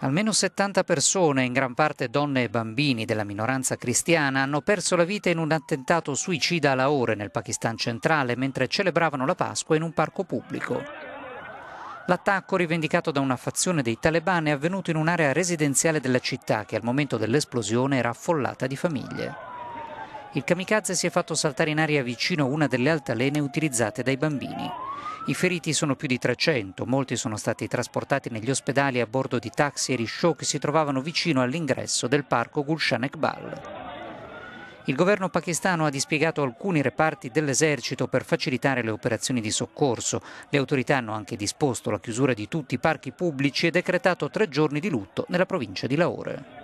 Almeno 70 persone, in gran parte donne e bambini della minoranza cristiana, hanno perso la vita in un attentato suicida a Lahore nel Pakistan centrale mentre celebravano la Pasqua in un parco pubblico. L'attacco, rivendicato da una fazione dei talebani, è avvenuto in un'area residenziale della città che al momento dell'esplosione era affollata di famiglie. Il kamikaze si è fatto saltare in aria vicino a una delle altalene utilizzate dai bambini. I feriti sono più di 300, molti sono stati trasportati negli ospedali a bordo di taxi e risciò che si trovavano vicino all'ingresso del parco Gulshan Ekbal. Il governo pakistano ha dispiegato alcuni reparti dell'esercito per facilitare le operazioni di soccorso. Le autorità hanno anche disposto la chiusura di tutti i parchi pubblici e decretato tre giorni di lutto nella provincia di Lahore.